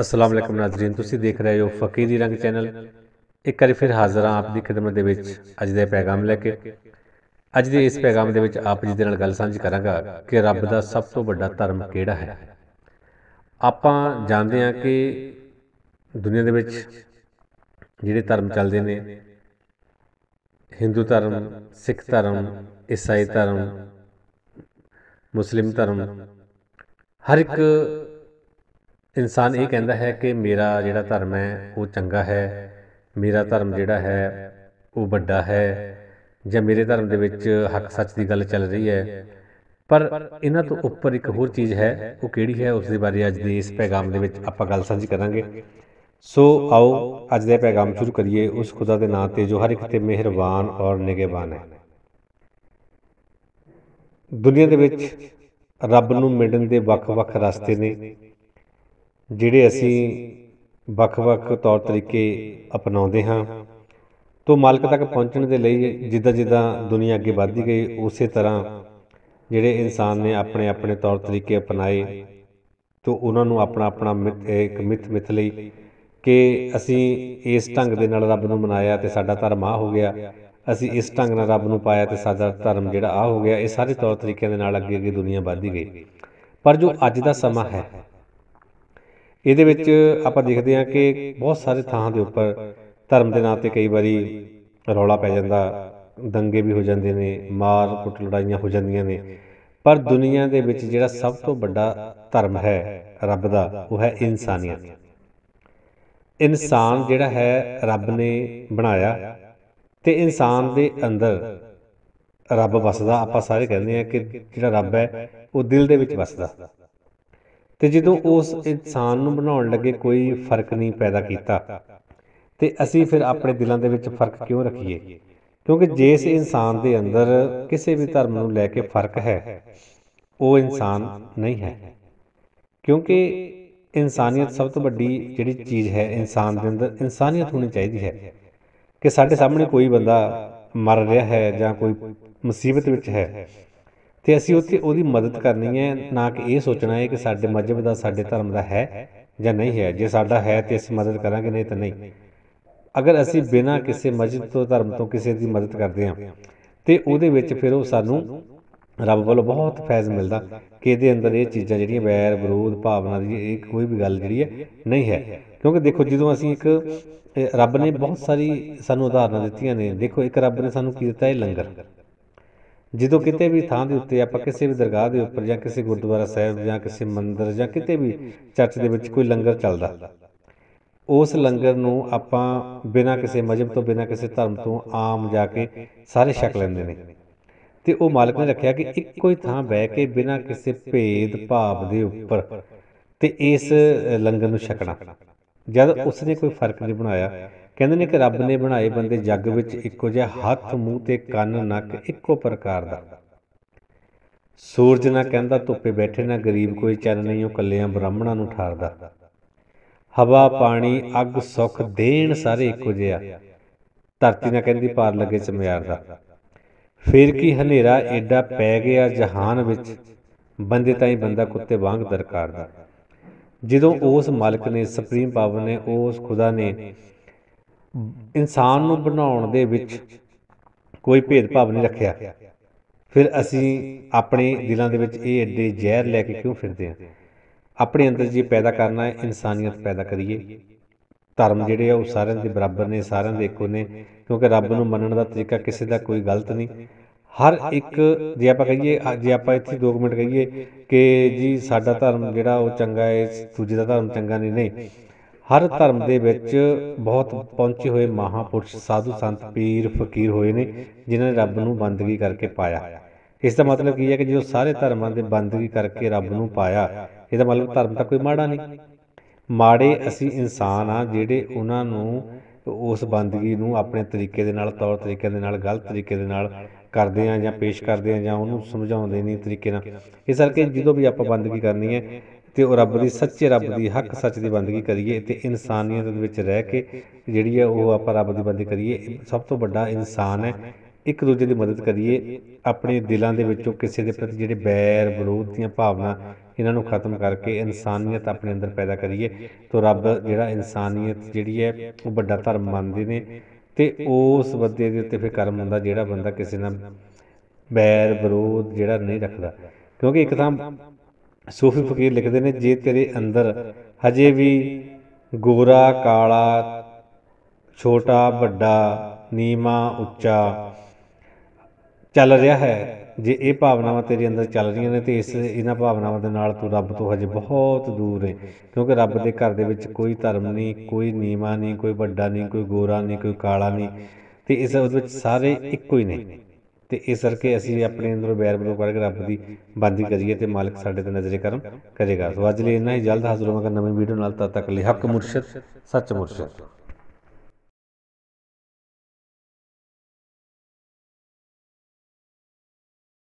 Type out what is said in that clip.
ਅਸਲਾਮ ਅਲੈਕਮ ਨਾਜ਼ਰੀਨ ਤੁਸੀਂ ਦੇਖ ਰਹੇ ਹੋ ਫਕੀਰੀ ਰੰਗ ਚੈਨਲ ਇੱਕ ਵਾਰ ਫਿਰ ਹਾਜ਼ਰ ਆਪ ਦੀ ਖਿਦਮਤ ਦੇ ਵਿੱਚ ਅੱਜ ਦਾ ਪੈਗਾਮ ਲੈ ਕੇ ਅੱਜ ਦੇ ਇਸ ਪੈਗਾਮ ਦੇ ਵਿੱਚ ਆਪ ਜੀ ਦੇ ਨਾਲ ਗੱਲ ਸਾਂਝੀ ਕਰਾਂਗਾ ਕਿ ਰੱਬ ਦਾ ਸਭ ਤੋਂ ਵੱਡਾ ਧਰਮ ਕਿਹੜਾ ਹੈ ਆਪਾਂ ਜਾਣਦੇ ਹਾਂ ਕਿ ਦੁਨੀਆ ਦੇ ਵਿੱਚ ਜਿਹੜੇ ਧਰਮ ਚੱਲਦੇ ਨੇ ਹਿੰਦੂ ਧਰਮ ਸਿੱਖ ਧਰਮ ਈਸਾਈ ਧਰਮ ਮੁਸਲਿਮ ਧਰਮ ਹਰ ਇੱਕ ਇਨਸਾਨ ਇਹ ਕਹਿੰਦਾ ਹੈ ਕਿ ਮੇਰਾ ਜਿਹੜਾ ਧਰਮ ਹੈ ਉਹ ਚੰਗਾ ਹੈ ਮੇਰਾ ਧਰਮ ਜਿਹੜਾ ਹੈ ਉਹ ਵੱਡਾ ਹੈ ਜਾਂ ਮੇਰੇ ਧਰਮ ਦੇ ਵਿੱਚ ਹੱਕ ਸੱਚ ਦੀ ਗੱਲ ਚੱਲ ਰਹੀ ਹੈ ਪਰ ਇਹਨਾਂ ਤੋਂ ਉੱਪਰ ਇੱਕ ਹੋਰ ਚੀਜ਼ ਹੈ ਉਹ ਕਿਹੜੀ ਹੈ ਉਸ ਦੇ ਬਾਰੇ ਅੱਜ ਦੇ ਇਸ ਪੈਗਾਮ ਦੇ ਵਿੱਚ ਆਪਾਂ ਗੱਲ ਸਾਂਝੀ ਕਰਾਂਗੇ ਸੋ ਆਓ ਅੱਜ ਦੇ ਪੈਗਾਮ ਸ਼ੁਰੂ ਕਰੀਏ ਉਸ ਖੁਦਾ ਦੇ ਨਾਂ ਤੇ ਜੋ ਹਰ ਇੱਕ ਤੇ ਮਿਹਰਬਾਨ ਔਰ ਨਿਗਹਿਬਾਨ ਹੈ ਦੁਨੀਆ ਦੇ ਵਿੱਚ ਰੱਬ ਨੂੰ ਮਿਲਣ ਦੇ ਵੱਖ-ਵੱਖ ਰਸਤੇ ਨੇ ਜਿਹੜੇ ਅਸੀਂ ਵੱਖ-ਵੱਖ ਤੌਰ ਤਰੀਕੇ ਅਪਣਾਉਂਦੇ ਹਾਂ ਤੋਂ ਮਾਲਕ ਤੱਕ ਪਹੁੰਚਣ ਦੇ ਲਈ ਜਿੱਦਾਂ ਜਿੱਦਾਂ ਦੁਨੀਆ ਅੱਗੇ ਵਧਦੀ ਗਈ ਉਸੇ ਤਰ੍ਹਾਂ ਜਿਹੜੇ ਇਨਸਾਨ ਨੇ ਆਪਣੇ ਆਪਣੇ ਤੌਰ ਤਰੀਕੇ ਅਪਣਾਏ ਤੋਂ ਉਹਨਾਂ ਨੂੰ ਆਪਣਾ ਆਪਣਾ ਇੱਕ ਮਿੱਥ ਮਿੱਥ ਲਈ ਕਿ ਅਸੀਂ ਇਸ ਢੰਗ ਦੇ ਨਾਲ ਰੱਬ ਨੂੰ ਮਨਾਇਆ ਤੇ ਸਾਡਾ ਧਰਮ ਆ ਹੋ ਗਿਆ ਅਸੀਂ ਇਸ ਢੰਗ ਨਾਲ ਰੱਬ ਨੂੰ ਪਾਇਆ ਤੇ ਸਾਡਾ ਧਰਮ ਜਿਹੜਾ ਆ ਹੋ ਗਿਆ ਇਹ ਸਾਰੇ ਤੌਰ ਤਰੀਕਿਆਂ ਦੇ ਨਾਲ ਅੱਗੇ ਅੱਗੇ ਦੁਨੀਆ ਵਧਦੀ ਗਈ ਪਰ ਜੋ ਅੱਜ ਦਾ ਸਮਾਂ ਹੈ ਇਹਦੇ ਵਿੱਚ ਆਪਾਂ ਦੇਖਦੇ ਹਾਂ ਕਿ ਬਹੁਤ ਸਾਰੇ ਥਾਂ ਦੇ ਉੱਪਰ ਧਰਮ ਦੇ ਨਾਂ ਤੇ ਕਈ ਵਾਰੀ ਰੌਲਾ ਪੈ ਜਾਂਦਾ ਦੰਗੇ ਵੀ ਹੋ ਜਾਂਦੇ ਨੇ ਮਾਰ ਕੁੱਟ ਲੜਾਈਆਂ ਹੋ ਜਾਂਦੀਆਂ ਨੇ ਪਰ ਦੁਨੀਆ ਦੇ ਵਿੱਚ ਜਿਹੜਾ ਸਭ ਤੋਂ ਵੱਡਾ ਧਰਮ ਹੈ ਰੱਬ ਦਾ ਉਹ ਹੈ ਇਨਸਾਨੀਅਤ ਇਨਸਾਨ ਜਿਹੜਾ ਹੈ ਰੱਬ ਨੇ ਬਣਾਇਆ ਤੇ ਇਨਸਾਨ ਦੇ ਅੰਦਰ ਰੱਬ ਵਸਦਾ ਆਪਾਂ ਸਾਰੇ ਕਹਿੰਦੇ ਆ ਕਿ ਜਿਹੜਾ ਰੱਬ ਹੈ ਉਹ ਦਿਲ ਦੇ ਵਿੱਚ ਵਸਦਾ ਤੇ ਜਦੋਂ ਉਸ ਇਨਸਾਨ ਨੂੰ ਬਣਾਉਣ ਲੱਗੇ ਕੋਈ ਫਰਕ ਨਹੀਂ ਪੈਦਾ ਕੀਤਾ ਤੇ ਅਸੀਂ ਫਿਰ ਆਪਣੇ ਦਿਲਾਂ ਦੇ ਵਿੱਚ ਫਰਕ ਕਿਉਂ ਰੱਖੀਏ ਕਿਉਂਕਿ ਜਿਸ ਇਨਸਾਨ ਦੇ ਅੰਦਰ ਕਿਸੇ ਵੀ ਧਰਮ ਨੂੰ ਲੈ ਕੇ ਫਰਕ ਹੈ ਉਹ ਇਨਸਾਨ ਨਹੀਂ ਹੈ ਕਿਉਂਕਿ ਇਨਸਾਨੀਅਤ ਸਭ ਤੋਂ ਵੱਡੀ ਜਿਹੜੀ ਚੀਜ਼ ਹੈ ਇਨਸਾਨ ਦੇ ਅੰਦਰ ਇਨਸਾਨੀਅਤ ਹੋਣੀ ਚਾਹੀਦੀ ਹੈ ਕਿ ਸਾਡੇ ਸਾਹਮਣੇ ਕੋਈ ਬੰਦਾ ਮਰ ਰਿਹਾ ਹੈ ਜਾਂ ਕੋਈ ਮੁਸੀਬਤ ਵਿੱਚ ਹੈ ਤੇ ਅਸੀਂ ਉੱਥੇ ਉਹਦੀ ਮਦਦ ਕਰਨੀ ਹੈ ਨਾ ਕਿ ਇਹ ਸੋਚਣਾ ਹੈ ਕਿ ਸਾਡੇ ਮਜਬ ਦਾ ਸਾਡੇ ਧਰਮ ਦਾ ਹੈ ਜਾਂ ਨਹੀਂ ਹੈ ਜੇ ਸਾਡਾ ਹੈ ਤੇ ਅਸੀਂ ਮਦਦ ਕਰਾਂਗੇ ਨਹੀਂ ਤਾਂ ਨਹੀਂ ਅਗਰ ਅਸੀਂ ਬਿਨਾ ਕਿਸੇ ਮਜਬ ਤੋਂ ਧਰਮ ਤੋਂ ਕਿਸੇ ਦੀ ਮਦਦ ਕਰਦੇ ਹਾਂ ਤੇ ਉਹਦੇ ਵਿੱਚ ਫਿਰ ਉਹ ਸਾਨੂੰ ਰੱਬ ਵੱਲੋਂ ਬਹੁਤ ਫੈਜ਼ ਮਿਲਦਾ ਕਿ ਇਹਦੇ ਅੰਦਰ ਇਹ ਚੀਜ਼ਾਂ ਜਿਹੜੀਆਂ ਵੈਰ ਵਿਰੋਧ ਭਾਵਨਾ ਦੀ ਇਹ ਕੋਈ ਵੀ ਗੱਲ ਜਿਹੜੀ ਹੈ ਨਹੀਂ ਹੈ ਕਿਉਂਕਿ ਦੇਖੋ ਜਦੋਂ ਅਸੀਂ ਇੱਕ ਰੱਬ ਨੇ ਬਹੁਤ ਸਾਰੀ ਸਾਨੂੰ ਉਦਾਹਰਨਾਂ ਦਿੱਤੀਆਂ ਨੇ ਦੇਖੋ ਇੱਕ ਰੱਬ ਨੇ ਸਾਨੂੰ ਕੀ ਦਿੱਤਾ ਇਹ ਲੰਗਰ ਜਦੋਂ ਕਿਤੇ ਵੀ ਥਾਂ ਦੇ ਉੱਤੇ ਆਪਾਂ ਕਿਸੇ ਵੀ ਦਰਗਾਹ ਦੇ ਉੱਪਰ ਜਾਂ ਕਿਸੇ ਗੁਰਦੁਆਰਾ ਸਾਹਿਬ ਜਾਂ ਕਿਸੇ ਮੰਦਿਰ ਜਾਂ ਕਿਤੇ ਵੀ ਚਰਚ ਦੇ ਵਿੱਚ ਕੋਈ ਲੰਗਰ ਚੱਲਦਾ ਉਸ ਲੰਗਰ ਨੂੰ ਆਪਾਂ ਬਿਨਾਂ ਕਿਸੇ ਮਜਬ ਤੋਂ ਬਿਨਾਂ ਕਿਸੇ ਧਰਮ ਤੋਂ ਆਮ ਜਾ ਕੇ ਸਾਰੇ ਛਕ ਲੈਂਦੇ ਨੇ ਤੇ ਉਹ ਮਾਲਕ ਨੇ ਰੱਖਿਆ ਕਿ ਇੱਕੋ ਹੀ ਥਾਂ ਬਹਿ ਕੇ ਬਿਨਾਂ ਕਿਸੇ ਭੇਦ ਭਾਵ ਦੇ ਉੱਪਰ ਤੇ ਇਸ ਲੰਗਰ ਨੂੰ ਛਕਣਾ ਜਦ ਉਸ ਨੇ ਕੋਈ ਫਰਕ ਨਹੀਂ ਬਣਾਇਆ ਕਹਿੰਦੇ ਨੇ ਕਿ ਰੱਬ ਨੇ ਬਣਾਏ ਬੰਦੇ ਜੱਗ ਵਿੱਚ ਇੱਕੋ ਜਿਹਾ ਹੱਥ ਮੂੰਹ ਤੇ ਕੰਨ ਨੱਕ ਇੱਕੋ ਪ੍ਰਕਾਰ ਦਾ ਸੂਰਜ ਨਾ ਕਹਿੰਦਾ ਧੁੱਪੇ ਬੈਠੇ ਨਾ ਗਰੀਬ ਕੋਈ ਚੰਨ ਨਹੀਂ ਉਹ ਕੱਲਿਆਂ ਬ੍ਰਾਹਮਣਾਂ ਨੂੰ ਠਾਰਦਾ ਹਵਾ ਪਾਣੀ ਅੱਗ ਸੁਖ ਦੇਣ ਸਾਰੇ ਇੱਕੋ ਜਿਹਾ ਧਰਤੀ ਨਾ ਕਹਿੰਦੀ ਪਾਰ ਲੱਗੇ ਚਮਿਆਰ ਦਾ ਫੇਰ ਕੀ ਹਨੇਰਾ ਐਡਾ ਪੈ ਗਿਆ ਜਹਾਨ ਵਿੱਚ ਬੰਦੇ ਤਾਂ ਹੀ ਬੰਦਾ ਕੁੱਤੇ ਵਾਂਗ ਦਰਕਾਰ ਦਾ ਜਦੋਂ ਉਸ ਮਾਲਕ ਨੇ ਸੁਪਰੀਮ ਪਾਵਰ ਨੇ ਉਸ ਖੁਦਾ ਨੇ ਇਨਸਾਨ ਨੂੰ ਬਣਾਉਣ ਦੇ ਵਿੱਚ ਕੋਈ ਭੇਦਭਾਵ ਨਹੀਂ ਰੱਖਿਆ ਫਿਰ ਅਸੀਂ ਆਪਣੇ ਦਿਲਾਂ ਦੇ ਵਿੱਚ ਇਹ ਐਡੇ ਜ਼ਹਿਰ ਲੈ ਕੇ ਕਿਉਂ ਫਿਰਦੇ ਹਾਂ ਆਪਣੇ ਅੰਦਰ ਜੀ ਪੈਦਾ ਕਰਨਾ ਹੈ ਇਨਸਾਨੀਅਤ ਪੈਦਾ ਕਰੀਏ ਧਰਮ ਜਿਹੜੇ ਆ ਉਹ ਸਾਰਿਆਂ ਦੇ ਬਰਾਬਰ ਨੇ ਸਾਰਿਆਂ ਦੇ ਇੱਕੋ ਨੇ ਕਿਉਂਕਿ ਰੱਬ ਨੂੰ ਮੰਨਣ ਦਾ ਤਰੀਕਾ ਕਿਸੇ ਦਾ ਕੋਈ ਗਲਤ ਨਹੀਂ ਹਰ ਇੱਕ ਜੇ ਆਪਾਂ ਕਹੀਏ ਜੇ ਆਪਾਂ ਇੱਥੇ 2 ਮਿੰਟ ਕਹੀਏ ਕਿ ਜੀ ਸਾਡਾ ਧਰਮ ਜਿਹੜਾ ਉਹ ਚੰਗਾ ਹੈ ਦੂਜੇ ਦਾ ਧਰਮ ਚੰਗਾ ਨਹੀਂ ਨਹੀਂ ਹਰ ਧਰਮ ਦੇ ਵਿੱਚ ਬਹੁਤ ਪਹੁੰਚੇ ਹੋਏ ਮਹਾਪੁਰਸ਼ ਸਾਧੂ ਸੰਤ ਪੀਰ ਫਕੀਰ ਹੋਏ ਨੇ ਜਿਨ੍ਹਾਂ ਨੇ ਰੱਬ ਨੂੰ ਬੰਦਗੀ ਕਰਕੇ ਪਾਇਆ ਇਸ ਦਾ ਮਤਲਬ ਕੀ ਹੈ ਕਿ ਜਦੋਂ ਸਾਰੇ ਧਰਮਾਂ ਦੇ ਬੰਦਗੀ ਕਰਕੇ ਰੱਬ ਨੂੰ ਪਾਇਆ ਇਹਦਾ ਮਤਲਬ ਧਰਮ ਤਾਂ ਕੋਈ ਮਾੜਾ ਨਹੀਂ ਮਾੜੇ ਅਸੀਂ ਇਨਸਾਨ ਆ ਜਿਹੜੇ ਉਹਨਾਂ ਨੂੰ ਉਸ ਬੰਦਗੀ ਨੂੰ ਆਪਣੇ ਤਰੀਕੇ ਦੇ ਨਾਲ ਤੌਰ ਤਰੀਕੇ ਦੇ ਨਾਲ ਗਲਤ ਤਰੀਕੇ ਦੇ ਨਾਲ ਕਰਦੇ ਆ ਜਾਂ ਪੇਸ਼ ਕਰਦੇ ਆ ਜਾਂ ਉਹਨੂੰ ਸਮਝਾਉਂਦੇ ਨਹੀਂ ਤਰੀਕੇ ਨਾਲ ਇਸ ਕਰਕੇ ਜਦੋਂ ਵੀ ਆਪਾਂ ਬੰਦਗੀ ਕਰਨੀ ਹੈ ਤੇ ਉਹ ਰੱਬ ਦੀ ਸੱਚੇ ਰੱਬ ਦੀ ਹੱਕ ਸੱਚ ਦੀ ਬੰਦਗੀ ਕਰੀਏ ਤੇ ਇਨਸਾਨੀਅਤ ਦੇ ਵਿੱਚ ਰਹਿ ਕੇ ਜਿਹੜੀ ਹੈ ਉਹ ਆਪਾਂ ਰੱਬ ਦੀ ਬੰਦਗੀ ਕਰੀਏ ਸਭ ਤੋਂ ਵੱਡਾ ਇਨਸਾਨ ਹੈ ਇੱਕ ਦੂਜੇ ਦੀ ਮਦਦ ਕਰੀਏ ਆਪਣੇ ਦਿਲਾਂ ਦੇ ਵਿੱਚੋਂ ਕਿਸੇ ਦੇ ਪ੍ਰਤੀ ਜਿਹੜੇ ਬੈਰ ਵਿਰੋਧ ਦੀਆਂ ਭਾਵਨਾ ਇਹਨਾਂ ਨੂੰ ਖਤਮ ਕਰਕੇ ਇਨਸਾਨੀਅਤ ਆਪਣੇ ਅੰਦਰ ਪੈਦਾ ਕਰੀਏ ਤੋ ਰੱਬ ਜਿਹੜਾ ਇਨਸਾਨੀਅਤ ਜਿਹੜੀ ਹੈ ਉਹ ਵੱਡਾ ਧਰਮ ਮੰਨਦੇ ਨੇ ਤੇ ਉਸ ਬੰਦੇ ਦੇ ਉੱਤੇ ਫਿਰ ਕਰਮ ਹੁੰਦਾ ਜਿਹੜਾ ਬੰਦਾ ਕਿਸੇ ਨਾਲ ਬੈਰ ਵਿਰੋਧ ਜਿਹੜਾ ਨਹੀਂ ਰੱਖਦਾ ਕਿਉਂਕਿ ਇੱਕ ਤਾਂ ਸੂਫੀ ਫਕੀਰ ਲਿਖਦੇ ਨੇ ਜੇ ਤੇਰੇ ਅੰਦਰ ਹਜੇ ਵੀ ਗੋਰਾ ਕਾਲਾ ਛੋਟਾ ਵੱਡਾ ਨੀਮਾ ਉੱਚਾ ਚੱਲ ਰਿਹਾ ਹੈ ਜੇ ਇਹ ਭਾਵਨਾਵਾਂ ਤੇਰੇ ਅੰਦਰ ਚੱਲ ਰਹੀਆਂ ਨੇ ਤੇ ਇਸ ਇਹਨਾਂ ਭਾਵਨਾਵਾਂ ਦੇ ਨਾਲ ਤੂੰ ਰੱਬ ਤੋਂ ਹਜੇ ਬਹੁਤ ਦੂਰ ਹੈ ਕਿਉਂਕਿ ਰੱਬ ਦੇ ਘਰ ਦੇ ਵਿੱਚ ਕੋਈ ਧਰਮ ਨਹੀਂ ਕੋਈ ਨੀਮਾ ਨਹੀਂ ਕੋਈ ਵੱਡਾ ਨਹੀਂ ਕੋਈ ਗੋਰਾ ਨਹੀਂ ਕੋਈ ਕਾਲਾ ਨਹੀਂ ਤੇ ਇਸ ਵਿੱਚ ਸਾਰੇ ਇੱਕੋ ਹੀ ਨੇ ਤੇ ਇਸ ਕਰਕੇ ਅਸੀਂ ਆਪਣੇ ਅੰਦਰ ਬੈਰ ਬਰੋ ਕਰਕੇ ਰੱਬ ਦੀ ਬੰਦੀ ਕਰੀਏ ਤੇ ਮਾਲਕ ਸਾਡੇ ਤੇ ਨਜ਼ਰੇ ਕਰਮ ਕਰੇਗਾ ਸੋ ਅੱਜ ਲਈ ਇੰਨਾ ਹੀ ਜਲਦ ਹਾਜ਼ਰ ਹੋਵਾਂਗਾ ਨਵੀਂ ਵੀਡੀਓ ਨਾਲ ਤਦ ਤੱਕ ਲਈ ਹੱਕ ਮੁਰਸ਼ਿਦ ਸੱਚ ਮੁਰਸ਼ਿਦ